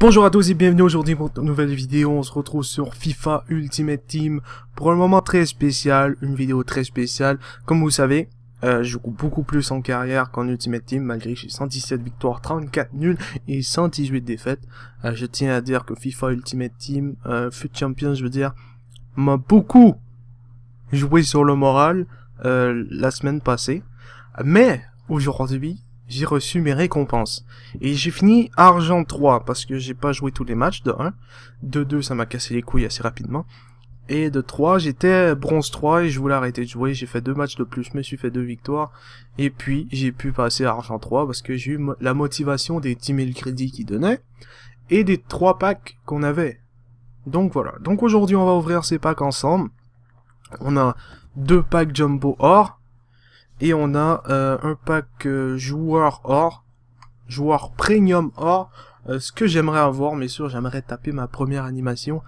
Bonjour à tous et bienvenue aujourd'hui pour une nouvelle vidéo, on se retrouve sur FIFA Ultimate Team pour un moment très spécial, une vidéo très spéciale, comme vous savez, euh, je joue beaucoup plus en carrière qu'en Ultimate Team malgré que j'ai 117 victoires, 34 nuls et 118 défaites, euh, je tiens à dire que FIFA Ultimate Team, euh, FUT Champion je veux dire, m'a beaucoup joué sur le moral la semaine passée, mais aujourd'hui j'ai reçu mes récompenses. Et j'ai fini argent 3 parce que j'ai pas joué tous les matchs de 1. De 2, ça m'a cassé les couilles assez rapidement. Et de 3, j'étais bronze 3 et je voulais arrêter de jouer. J'ai fait deux matchs de plus, je me suis fait deux victoires. Et puis, j'ai pu passer argent 3 parce que j'ai eu la motivation des 10 000 crédits qu'ils donnaient et des 3 packs qu'on avait. Donc voilà. Donc aujourd'hui, on va ouvrir ces packs ensemble. On a deux packs Jumbo Or, et on a euh, un pack euh, joueur or, joueur premium or, euh, ce que j'aimerais avoir, mais sûr, j'aimerais taper ma première animation.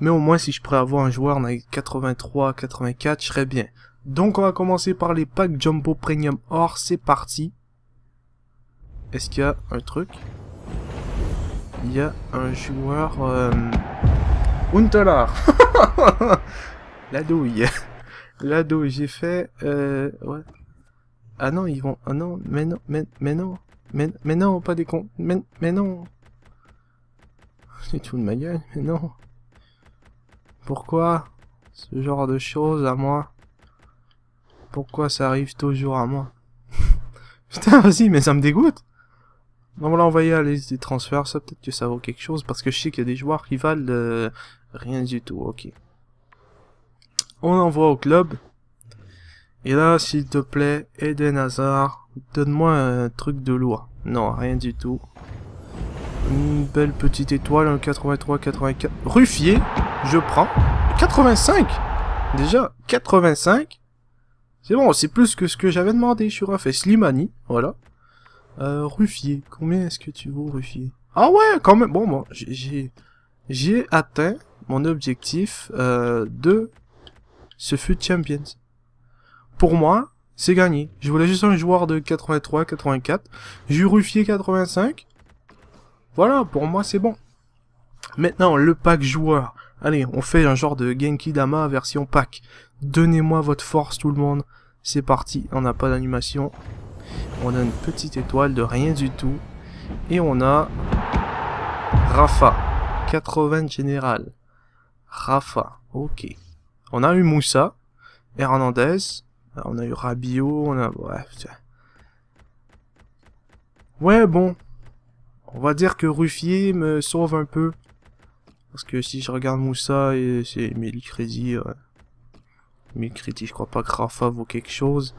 Mais au moins, si je pourrais avoir un joueur on a 83, 84, je serais bien. Donc, on va commencer par les packs Jumbo Premium Or. C'est parti. Est-ce qu'il y a un truc Il y a un joueur... Euh... La douille La douille, j'ai fait... Ouais. Ah non, ils vont... Ah non, mais non, mais, non. Mais, non, pas des cons. Mais, non. C'est tout de ma gueule, mais non. Pourquoi ce genre de choses à moi Pourquoi ça arrive toujours à moi Putain, vas-y, mais ça me dégoûte. Non, voilà, on va y aller, des transferts, ça peut-être que ça vaut quelque chose, parce que je sais qu'il y a des joueurs qui valent euh, rien du tout, ok. On envoie au club, et là, s'il te plaît, Eden Hazard, donne-moi un truc de loi. Non, rien du tout. Une belle petite étoile, 83, 84... Ruffier, je prends. 85 Déjà, 85 C'est bon, c'est plus que ce que j'avais demandé. suis fait Slimani, voilà. Euh, Ruffier, combien est-ce que tu vaux, Ruffier Ah ouais, quand même Bon, bon, j'ai... J'ai atteint mon objectif euh, de ce fut Champions pour moi, c'est gagné. Je voulais juste un joueur de 83, 84. Jurufier 85. Voilà, pour moi, c'est bon. Maintenant, le pack joueur. Allez, on fait un genre de Genki Dama version pack. Donnez-moi votre force, tout le monde. C'est parti, on n'a pas d'animation. On a une petite étoile de rien du tout. Et on a... Rafa. 80 général. Rafa, ok. On a eu Moussa, Hernandez, on a eu Rabio, on a... Bref, Ouais, bon. On va dire que Ruffier me sauve un peu. Parce que si je regarde Moussa, c'est 1000 crédits. je crois pas que Rafa vaut quelque chose.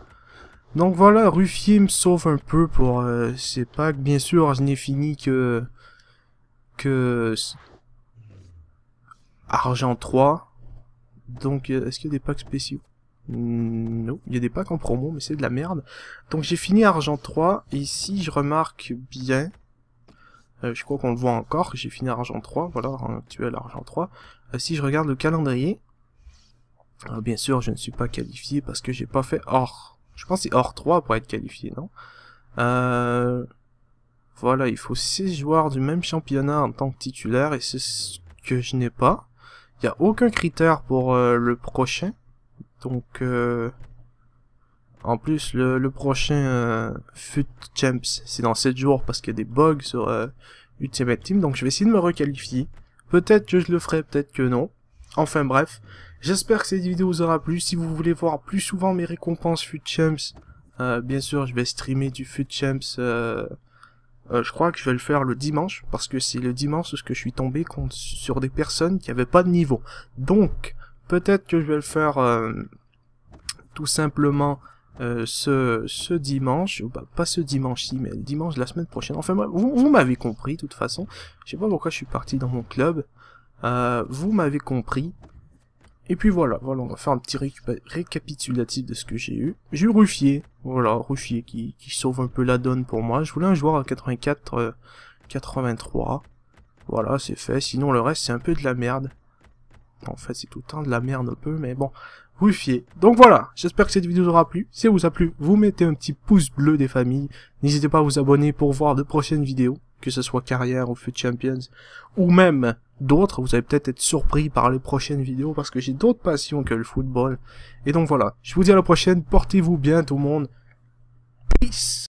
Donc voilà, Ruffier me sauve un peu pour ses euh, ces packs. Bien sûr, je n'ai fini que... que... Argent 3. Donc, euh, est-ce qu'il y a des packs spéciaux Mm, non, il y a des packs en promo, mais c'est de la merde. Donc j'ai fini Argent 3, ici je remarque bien... Euh, je crois qu'on le voit encore, j'ai fini Argent 3, voilà, actuel Argent 3. Euh, si je regarde le calendrier... Euh, bien sûr, je ne suis pas qualifié parce que j'ai pas fait Or. Je pense que c'est Or 3 pour être qualifié, non Voilà, il faut 6 joueurs du même championnat en tant que titulaire, et c'est ce que je n'ai pas. Il n'y a aucun critère pour le prochain. Donc, euh, en plus, le, prochain euh, FUT Champs, c'est dans 7 jours parce qu'il y a des bugs sur euh, Ultimate Team. Donc, je vais essayer de me requalifier. Peut-être que je le ferai, peut-être que non. Enfin bref, j'espère que cette vidéo vous aura plu. Si vous voulez voir plus souvent mes récompenses FUT Champs, bien sûr, je vais streamer du FUT Champs. je crois que je vais le faire le dimanche parce que c'est le dimanche où je suis tombé contre, sur des personnes qui n'avaient pas de niveau. Donc, Peut-être que je vais le faire euh, tout simplement euh, ce, ce, dimanche, ou pas ce dimanche-ci, mais le dimanche de la semaine prochaine. Enfin vous, m'avez compris de toute façon. Je sais pas pourquoi je suis parti dans mon club. Euh, vous m'avez compris. Et puis voilà, voilà, on va faire un petit récapitulatif de ce que j'ai eu. J'ai eu Ruffier, voilà, Ruffier qui, qui, sauve un peu la donne pour moi. Je voulais un joueur à 84, 83. Voilà, c'est fait. Sinon le reste c'est un peu de la merde en fait c'est tout le temps de la merde un peu, mais bon, vous fiez. Donc voilà, j'espère que cette vidéo vous aura plu. Si elle vous a plu, vous mettez un petit pouce bleu des familles. N'hésitez pas à vous abonner pour voir de prochaines vidéos, que ce soit carrière ou Fut Champions, ou même d'autres. Vous allez peut-être être surpris par les prochaines vidéos parce que j'ai d'autres passions que le football. Et donc voilà, je vous dis à la prochaine, portez-vous bien tout le monde. Peace